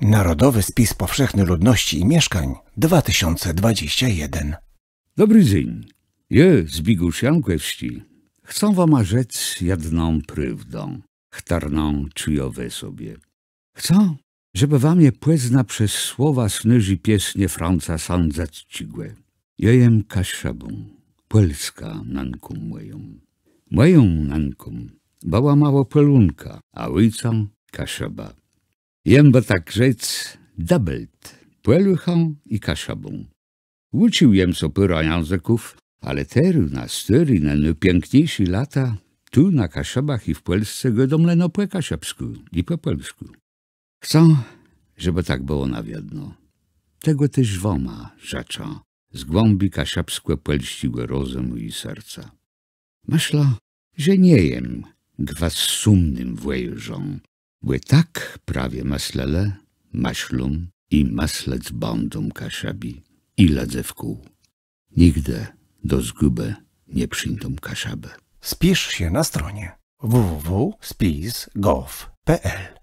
Narodowy Spis Powszechny Ludności i Mieszkań 2021. Dobry dzień. Je, Zbigusian Kwesti. Chcą wam rzec jedną prywdą, chtarną czyjowe sobie. Chcą, żeby wam je płezna przez słowa snyży piesnie Franca sądzać cigłe. Jejem kaszabą, Polska nankum moją. Moją nankum, bała mało polunka, a ojcam kaszaba. Jen tak rzec Dabelt, Poeluchą i Kaszabą. Uczyłem sopyra języków, ale teru na stery na najpiękniejsze no lata tu na Kaszabach i w Polsce go domleno po kaszabsku i po polsku. Chcą, żeby tak było na wiedno. Tego też woma rzecza z głębi kaszabskie polściły rozumu i serca. Myślę, że nie jem gwas sumnym wejrzą, tak prawie maslele, maślum i maslec bandum kaszabi i w kół. Nigdy do zguby nie przyjdą kaszabę. Spisz się na stronie www.spis.gov.pl